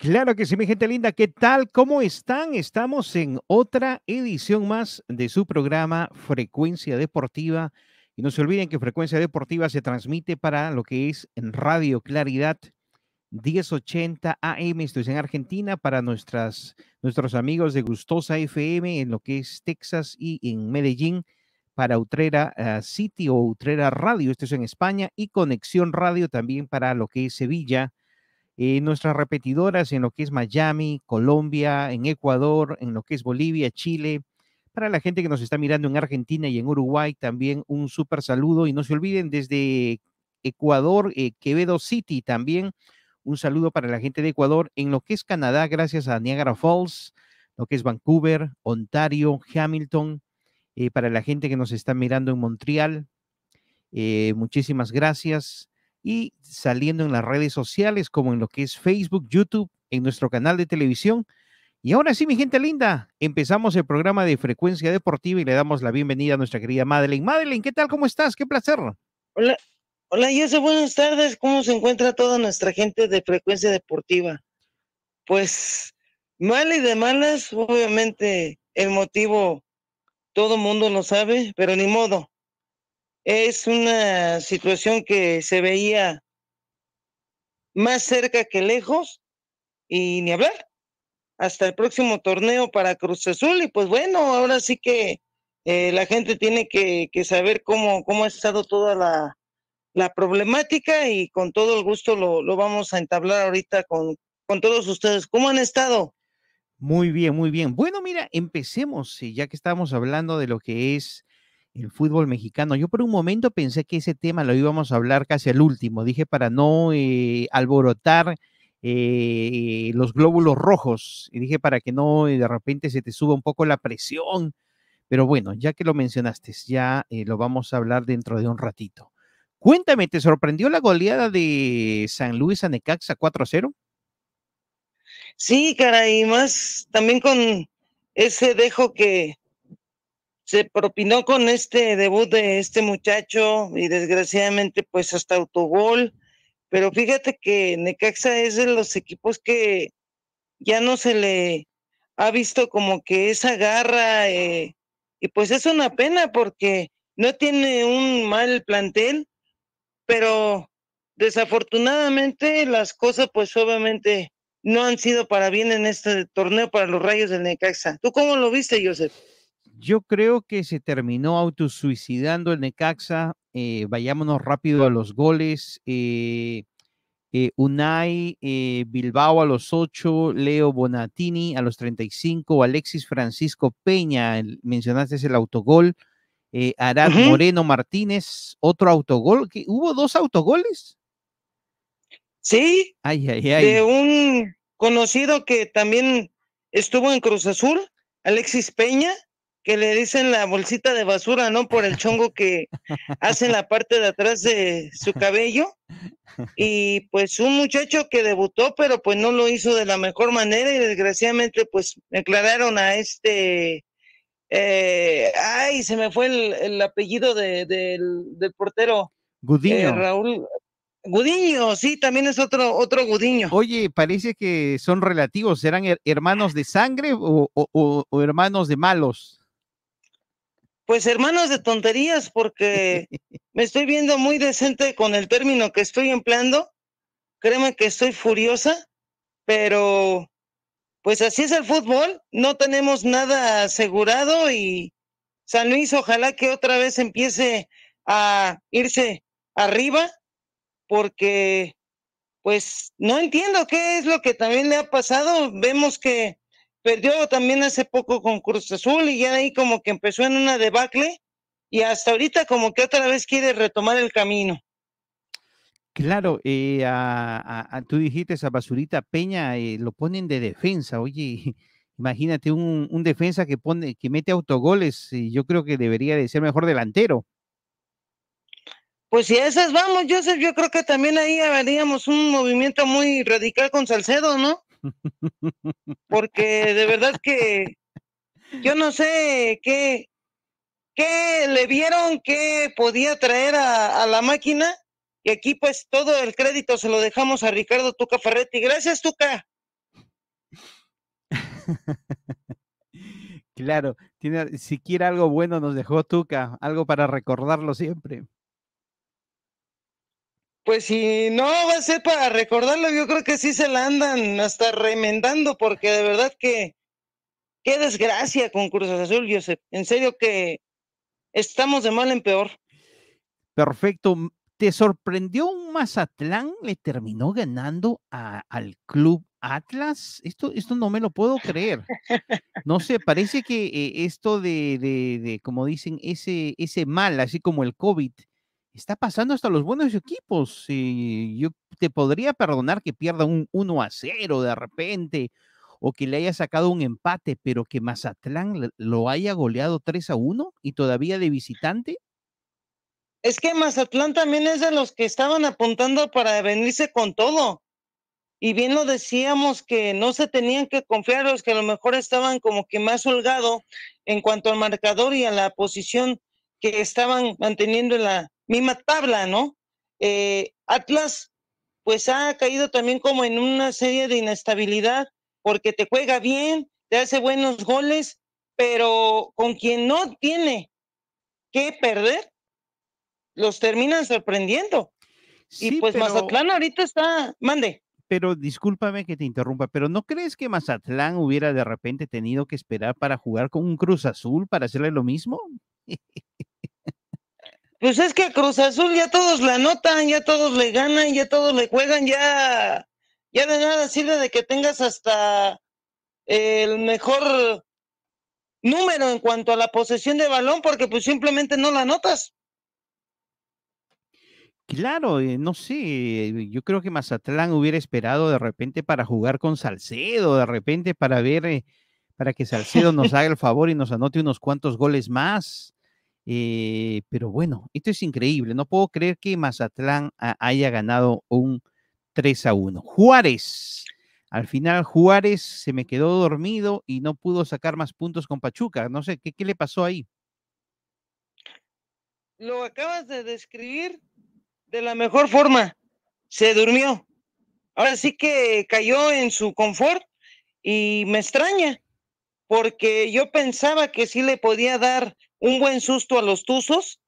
Claro que sí, mi gente linda, ¿qué tal? ¿Cómo están? Estamos en otra edición más de su programa Frecuencia Deportiva. Y no se olviden que Frecuencia Deportiva se transmite para lo que es en Radio Claridad 1080 AM, esto es en Argentina, para nuestras, nuestros amigos de Gustosa FM en lo que es Texas y en Medellín, para Utrera eh, City o Utrera Radio, esto es en España, y Conexión Radio también para lo que es Sevilla nuestras repetidoras en lo que es Miami, Colombia, en Ecuador, en lo que es Bolivia, Chile. Para la gente que nos está mirando en Argentina y en Uruguay, también un súper saludo. Y no se olviden, desde Ecuador, eh, Quevedo City también, un saludo para la gente de Ecuador. En lo que es Canadá, gracias a Niagara Falls, lo que es Vancouver, Ontario, Hamilton. Eh, para la gente que nos está mirando en Montreal, eh, muchísimas gracias y saliendo en las redes sociales como en lo que es Facebook, YouTube, en nuestro canal de televisión. Y ahora sí, mi gente linda, empezamos el programa de Frecuencia Deportiva y le damos la bienvenida a nuestra querida Madeleine. Madeleine, ¿qué tal? ¿Cómo estás? Qué placer. Hola, hola, Jesse, buenas tardes. ¿Cómo se encuentra toda nuestra gente de Frecuencia Deportiva? Pues mal y de malas, obviamente el motivo todo mundo lo sabe, pero ni modo es una situación que se veía más cerca que lejos y ni hablar hasta el próximo torneo para Cruz Azul y pues bueno, ahora sí que eh, la gente tiene que, saber cómo, cómo ha estado toda la, la problemática y con todo el gusto lo, lo vamos a entablar ahorita con, con todos ustedes. ¿Cómo han estado? Muy bien, muy bien. Bueno, mira, empecemos, eh, ya que estamos hablando de lo que es el fútbol mexicano. Yo por un momento pensé que ese tema lo íbamos a hablar casi al último, dije para no eh, alborotar eh, los glóbulos rojos, y dije para que no eh, de repente se te suba un poco la presión, pero bueno, ya que lo mencionaste, ya lo vamos a hablar dentro de un ratito. Cuéntame, ¿te sorprendió la goleada de San Luis a Necaxa 4-0? Sí, caray, más también con ese dejo que se propinó con este debut de este muchacho y desgraciadamente pues hasta autogol. Pero fíjate que Necaxa es de los equipos que ya no se le ha visto como que esa garra eh, y pues es una pena porque no tiene un mal plantel, pero desafortunadamente las cosas pues obviamente no han sido para bien en este torneo para los Rayos de Necaxa. ¿Tú cómo lo viste, Joseph? Yo creo que se terminó autosuicidando el Necaxa. Eh, vayámonos rápido a los goles. Eh, eh, Unai Bilbao a los 8, Leo Bonatini a los 35, Alexis Francisco Peña, mencionaste el autogol, Arad Moreno Martínez, otro autogol. ¿Hubo dos autogoles? Sí, ay, ay, ay. de un conocido que también estuvo en Cruz Azul, Alexis Peña que le dicen la bolsita de basura, ¿no? Por el chongo que hace en la parte de atrás de su cabello. Y pues un muchacho que debutó, pero pues no lo hizo de la mejor manera y desgraciadamente pues declararon a este... Eh, ay, se me fue el, apellido de, del, del, portero. Eh, Gudiño. Raúl. Gudiño, sí, también es otro, otro Gudiño. Oye, parece que son relativos, ¿serán hermanos de sangre o, o hermanos de malos? Pues hermanos de tonterías, porque me estoy viendo muy decente con el término que estoy empleando. Créeme que estoy furiosa, pero pues así es el fútbol. No tenemos nada asegurado y San Luis ojalá que otra vez empiece a irse arriba, porque pues no entiendo qué es lo que también le ha pasado. Vemos que Perdió también hace poco con Cruz Azul y ya ahí como que empezó en una debacle y hasta ahorita como que otra vez quiere retomar el camino. Claro, eh, a, tú dijiste esa Basurita Peña, eh, lo ponen de defensa. Oye, imagínate un, defensa que pone, que mete autogoles, y eh, yo creo que debería de ser mejor delantero. Pues si a esas vamos, Joseph, yo creo que también ahí habríamos un movimiento muy radical con Salcedo, ¿no? Porque de verdad que yo no sé qué, le vieron que podía traer a, a, la máquina. Y aquí pues todo el crédito se lo dejamos a Ricardo Tuca Ferretti. Gracias, Tuca. claro, tiene, siquiera algo bueno nos dejó Tuca, algo para recordarlo siempre. Pues si no va a ser para recordarlo, yo creo que sí se la andan hasta remendando, porque de verdad que qué desgracia con Cruz Azul, sé, En serio que estamos de mal en peor. Perfecto. ¿Te sorprendió un Mazatlán? ¿Le terminó ganando al club Atlas? Esto, esto no me lo puedo creer. No sé, parece que eh, esto de, de, de, como dicen, ese, ese mal, así como el COVID, está pasando hasta los buenos equipos. yo te podría perdonar que pierda un 1 a 0 de repente o que le haya sacado un empate, pero que Mazatlán lo haya goleado 3 a 1 y todavía de visitante. Es que Mazatlán también es de los que estaban apuntando para venirse con todo. Y bien lo decíamos que no se tenían que confiar los que a lo mejor estaban como que más holgado en cuanto al marcador y a la posición que estaban manteniendo en la, misma tabla, ¿no? Eh, Atlas, pues ha caído también como en una serie de inestabilidad, porque te juega bien, te hace buenos goles, pero con quien no tiene que perder, los terminan sorprendiendo. y pues Mazatlán ahorita está, mande pero discúlpame que te interrumpa, pero ¿no crees que Mazatlán hubiera de repente tenido que esperar para jugar con un Cruz Azul para hacerle lo mismo? Pues es que a Cruz Azul ya todos la anotan, ya todos le ganan, ya todos le juegan, ya, ya de nada sirve de que tengas hasta el mejor número en cuanto a la posesión de balón, porque pues simplemente no la notas. Claro, eh, no sé, yo creo que Mazatlán hubiera esperado de repente para jugar con Salcedo, de repente para ver, eh, para que Salcedo nos haga el favor y nos anote unos cuantos goles más. Eh, pero bueno, esto es increíble. No puedo creer que Mazatlán haya ganado un 3 a 1. Juárez. Al final Juárez se me quedó dormido y no pudo sacar más puntos con Pachuca. No sé, ¿qué, qué le pasó ahí? Lo acabas de describir de la mejor forma. Se durmió. Ahora sí que cayó en su confort y me extraña porque yo pensaba que sí le podía dar un buen susto a los Tuzos,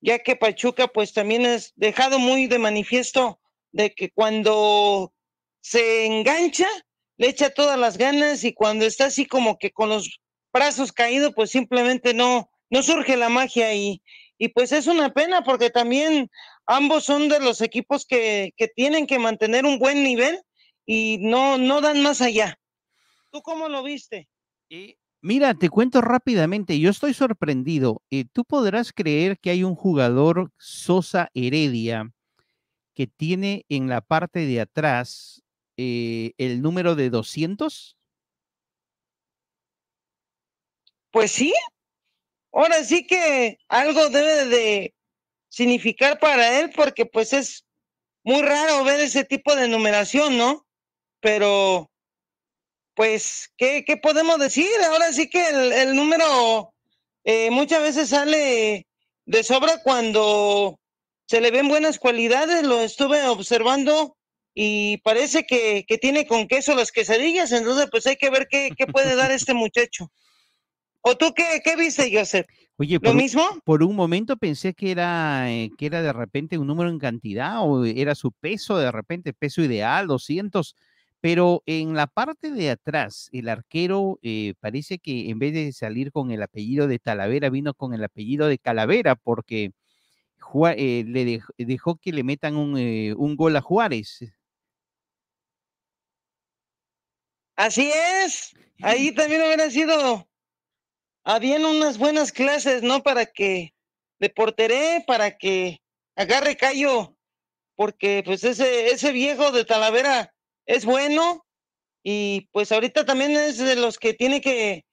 ya que Pachuca pues también es dejado muy de manifiesto de que cuando se engancha, le echa todas las ganas y cuando está así como que con los brazos caídos, pues simplemente no, no surge la magia y, y pues es una pena porque también ambos son de los equipos que, que tienen que mantener un buen nivel y no, no dan más allá. ¿Tú cómo lo viste? Y Mira, te cuento rápidamente, yo estoy sorprendido. Eh, tú podrás creer que hay un jugador Sosa Heredia que tiene en la parte de atrás eh, el número de 200. Pues sí, ahora sí que algo debe de significar para él porque pues es muy raro ver ese tipo de numeración, ¿no? Pero pues, ¿qué, ¿qué, podemos decir? Ahora sí que el, número eh, muchas veces sale de sobra cuando se le ven buenas cualidades, lo estuve observando y parece que, tiene con queso las quesadillas, entonces pues hay que ver qué, qué puede dar este muchacho. ¿O tú qué, qué viste, Joseph? Oye, ¿Lo por, mismo? Por un momento pensé que era, eh, que era de repente un número en cantidad o era su peso, de repente peso ideal, 200. Pero en la parte de atrás, el arquero eh, parece que en vez de salir con el apellido de Talavera, vino con el apellido de Calavera, porque eh, le dejó, que le metan eh, un, gol a Juárez. Así es. Ahí también hubiera sido. Habían unas buenas clases, ¿no? Para que de porteré, para que agarre callo, porque pues ese, ese viejo de Talavera es bueno y pues ahorita también es de los que tiene que,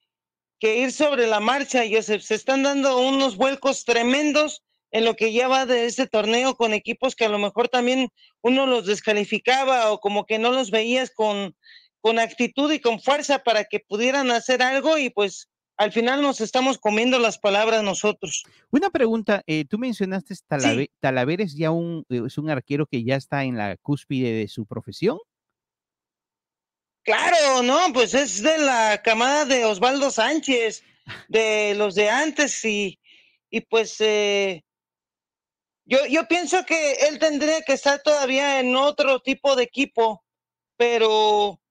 ir sobre la marcha, y Se están dando unos vuelcos tremendos en lo que ya va de este torneo con equipos que a lo mejor también uno los descalificaba o como que no los veías con, actitud y con fuerza para que pudieran hacer algo y pues al final nos estamos comiendo las palabras nosotros. Una pregunta, eh, tú mencionaste Talaver, es ya un, es un arquero que ya está en la cúspide de su profesión. Claro, no, pues es de la camada de Osvaldo Sánchez, de los de antes y, y pues eh, yo, yo pienso que él tendría que estar todavía en otro tipo de equipo, pero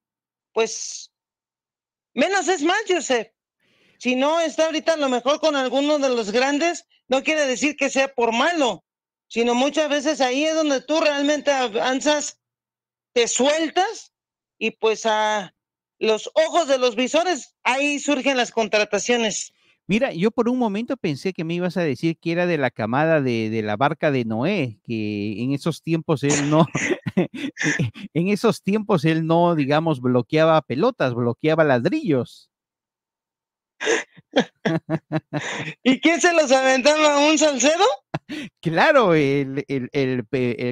pues menos es más, Joseph. Si no está ahorita a lo mejor con alguno de los grandes, no quiere decir que sea por malo, sino muchas veces ahí es donde tú realmente avanzas, te sueltas y pues a los ojos de los visores, ahí surgen las contrataciones. Mira, yo por un momento pensé que me ibas a decir que era de la camada de, la barca de Noé, que en esos tiempos él no, eh, en esos tiempos él no, digamos, bloqueaba pelotas, bloqueaba ladrillos. ¿Y quién se los aventaba? ¿Un salcedo? Claro, el,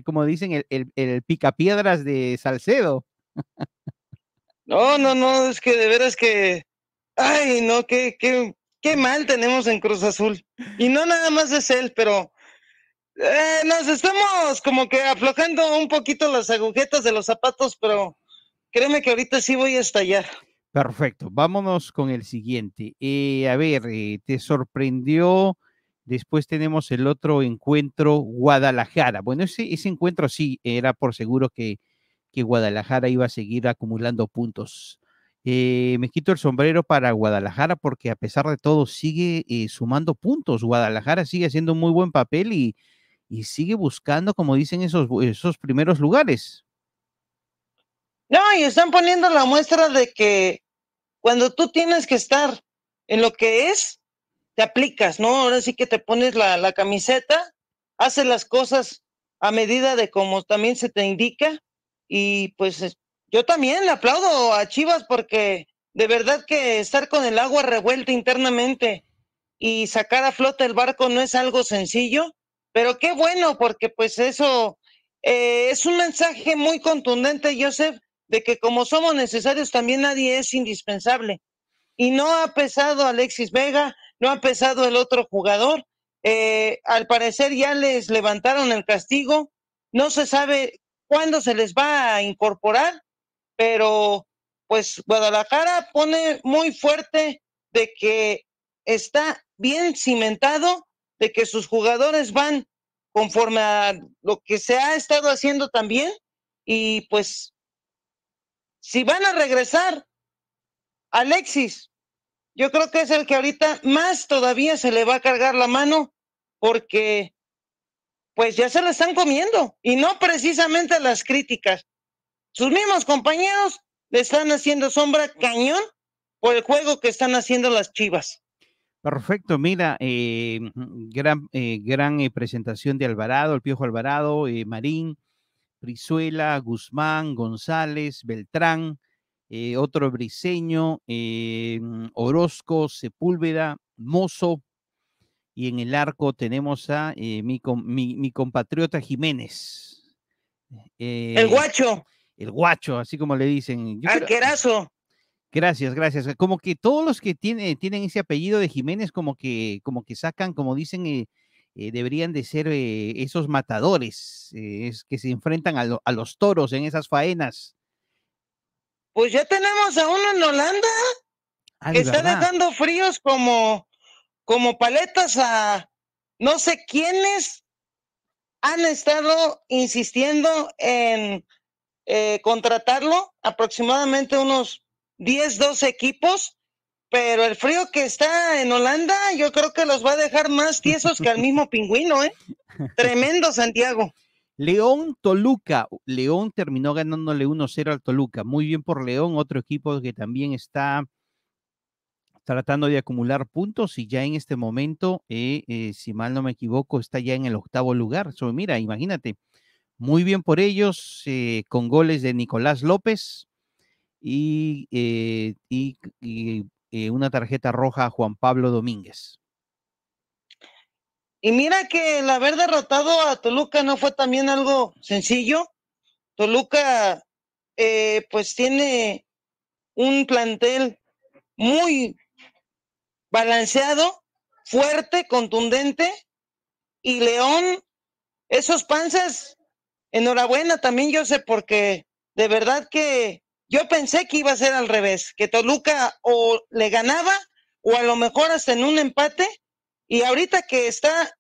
como dicen, el, picapiedras de Salcedo. No, no, no, es que de veras que. Ay, no, qué, qué, qué mal tenemos en Cruz Azul. Y no nada más es él, pero. Eh, nos estamos como que aflojando un poquito las agujetas de los zapatos, pero créeme que ahorita sí voy a estallar. Perfecto, vámonos con el siguiente. Eh, a ver, eh, ¿te sorprendió? Después tenemos el otro encuentro, Guadalajara. Bueno, ese encuentro sí era por seguro que que Guadalajara iba a seguir acumulando puntos. Eh, me quito el sombrero para Guadalajara porque a pesar de todo sigue eh, sumando puntos. Guadalajara sigue haciendo un muy buen papel y, sigue buscando, como dicen, esos, esos primeros lugares. No, y están poniendo la muestra de que cuando tú tienes que estar en lo que es, te aplicas, ¿no? Ahora sí que te pones la, la camiseta, haces las cosas a medida de como también se te indica y pues yo también le aplaudo a Chivas porque de verdad que estar con el agua revuelta internamente y sacar a flota el barco no es algo sencillo, pero qué bueno porque pues eso eh, es un mensaje muy contundente, Joseph, de que como somos necesarios también nadie es indispensable. Y no ha pesado Alexis Vega, no ha pesado el otro jugador. Eh, al parecer ya les levantaron el castigo. No se sabe cuándo se les va a incorporar, pero pues Guadalajara pone muy fuerte de que está bien cimentado, de que sus jugadores van conforme a lo que se ha estado haciendo también y pues si van a regresar Alexis, yo creo que es el que ahorita más todavía se le va a cargar la mano porque pues ya se la están comiendo y no precisamente las críticas. Sus mismos compañeros le están haciendo sombra cañón por el juego que están haciendo las Chivas. Perfecto, mira, eh, gran, eh, gran eh, presentación de Alvarado, el Piojo Alvarado, Marín, Brizuela, Guzmán, González, Beltrán, otro briseño, Orozco, Sepúlveda, Mozo, y en el arco tenemos a eh, mi, compatriota Jiménez. el eh, guacho. El guacho, así como le dicen. Arquerazo. gracias, gracias. Como que todos los que tienen ese apellido de Jiménez, como que, como que sacan, como dicen, eh, deberían de ser esos matadores que se enfrentan a, los toros en esas faenas. Pues ya tenemos a uno en Holanda. Ah, que está dejando fríos como, como paletas a no sé quiénes han estado insistiendo en eh, contratarlo, aproximadamente unos 10, 12 equipos, pero el frío que está en Holanda yo creo que los va a dejar más tiesos que al mismo pingüino, ¿eh? Tremendo Santiago. León Toluca. León terminó ganándole 1-0 al Toluca. Muy bien por León, otro equipo que también está tratando de acumular puntos y ya en este momento, eh, eh, si mal no me equivoco, está ya en el octavo lugar. mira, imagínate, muy bien por ellos, eh, con goles de Nicolás López y, y una tarjeta roja a Juan Pablo Domínguez. Y mira que el haber derrotado a Toluca no fue también algo sencillo. Toluca, pues tiene un plantel muy, balanceado, fuerte, contundente. Y León, esos panzas, enhorabuena también, yo sé, porque de verdad que yo pensé que iba a ser al revés, que Toluca o le ganaba o a lo mejor hasta en un empate. Y ahorita que está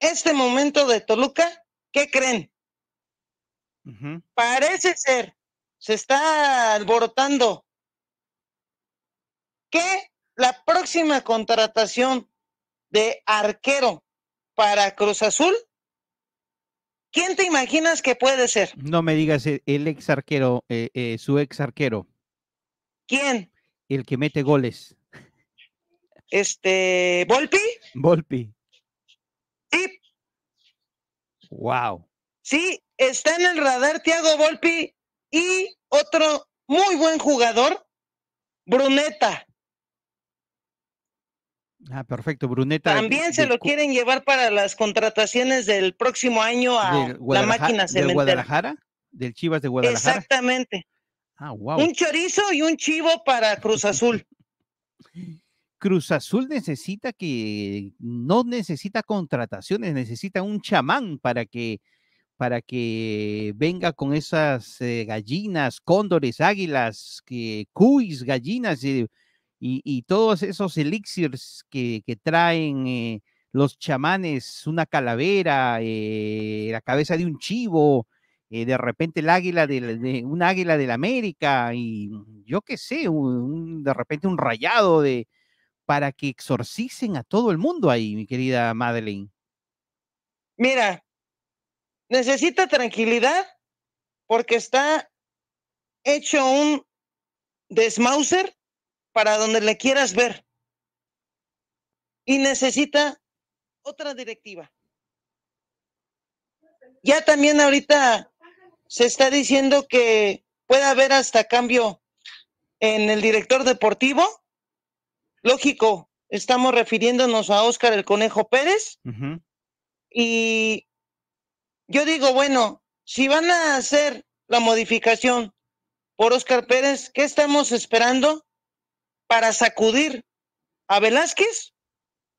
este momento de Toluca, ¿qué creen? Parece ser, se está alborotando. ¿Qué la próxima contratación de arquero para Cruz Azul, ¿quién te imaginas que puede ser? No me digas el ex arquero, eh, eh, su ex arquero. ¿Quién? El que mete goles. Este, Volpi. Volpi. Wow. Sí, está en el radar Tiago Volpi y otro muy buen jugador, Bruneta. Ah, perfecto, Bruneta. También se lo quieren llevar para las contrataciones del próximo año a la máquina cementera. ¿De Guadalajara? ¿Del Chivas de Guadalajara? Exactamente. Ah, wow. Un chorizo y un chivo para Cruz Azul. Cruz Azul necesita que, no necesita contrataciones, necesita un chamán para que, para que venga con esas eh, gallinas, cóndores, águilas, que, cuis, gallinas. y eh, y, todos esos elixirs que, traen eh, los chamanes, una calavera, eh, la cabeza de un chivo, eh, de repente el águila de, la, un águila del América y yo qué sé, de repente un rayado de para que exorcicen a todo el mundo ahí, mi querida Madeline Mira, necesita tranquilidad porque está hecho un desmauser para donde le quieras ver. Y necesita otra directiva. Ya también ahorita se está diciendo que puede haber hasta cambio en el director deportivo. Lógico, estamos refiriéndonos a Óscar el Conejo Pérez. Y yo digo, bueno, si van a hacer la modificación por Óscar Pérez, ¿qué estamos esperando? para sacudir a Velázquez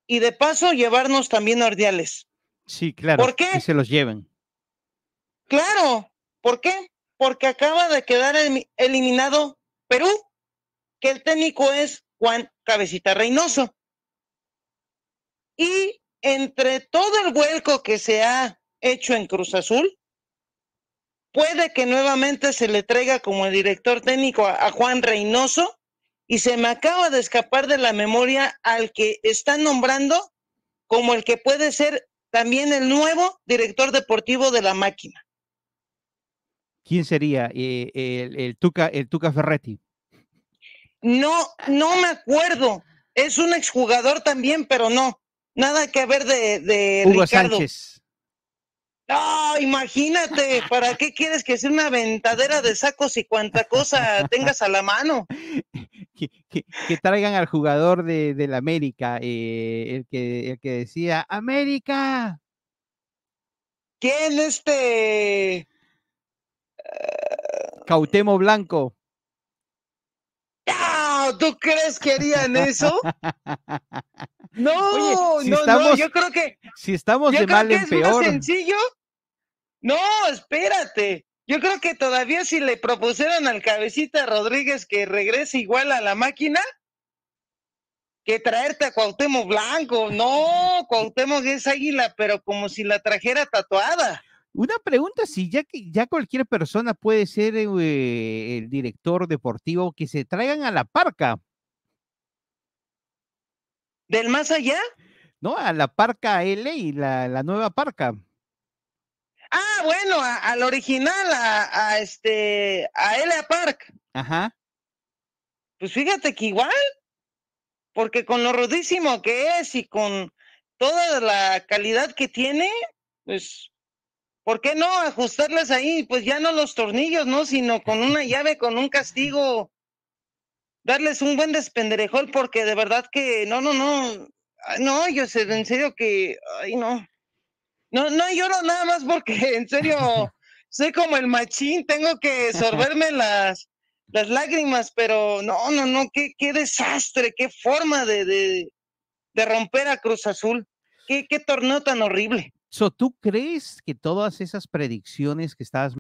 y de paso llevarnos también a Ordiales. Sí, claro. ¿Por qué? se los lleven. Claro, ¿por qué? Porque acaba de quedar eliminado Perú, que el técnico es Juan Cabecita Reynoso. Y entre todo el vuelco que se ha hecho en Cruz Azul, puede que nuevamente se le traiga como director técnico a Juan Reynoso y se me acaba de escapar de la memoria al que están nombrando como el que puede ser también el nuevo director deportivo de la máquina. ¿Quién sería? Eh, el, Tuca, el Tuca Ferretti. No, no me acuerdo. Es un exjugador también, pero no. Nada que ver de, de Hugo Sánchez. Ah, imagínate, ¿para qué quieres que sea una ventadera de sacos y cuánta cosa tengas a la mano? Que, traigan al jugador de, del América, eh, el, que, el que decía, América. ¿Quién este? Cautemo Blanco. Ah, ¿Tú crees que harían eso? No, no, yo creo que. Si estamos de mal en es peor. sencillo no, espérate. Yo creo que todavía si le propusieron al cabecita Rodríguez que regrese igual a la máquina, que traerte a Cuauhtémoc Blanco. No, Cuauhtémoc es águila, pero como si la trajera tatuada. Una pregunta, si ya, ya cualquier persona puede ser eh, el director deportivo, que se traigan a la parca. ¿Del más allá? No, a la parca L y la nueva parca bueno, al original, a, este, a Elia Park. Ajá. Pues fíjate que igual, porque con lo rudísimo que es y con toda la calidad que tiene, pues, ¿por qué no ajustarlas ahí? Pues ya no los tornillos, ¿no? Sino con una llave, con un castigo, darles un buen despenderejol, porque de verdad que, no, no, no, no, yo sé, en serio que, ay, no. No, no lloro nada más porque en serio soy como el machín, tengo que sorberme las, las lágrimas, pero no, no, no, qué, qué desastre, qué forma de, romper a Cruz Azul, qué, qué torneo tan horrible. So, ¿Tú crees que todas esas predicciones que estabas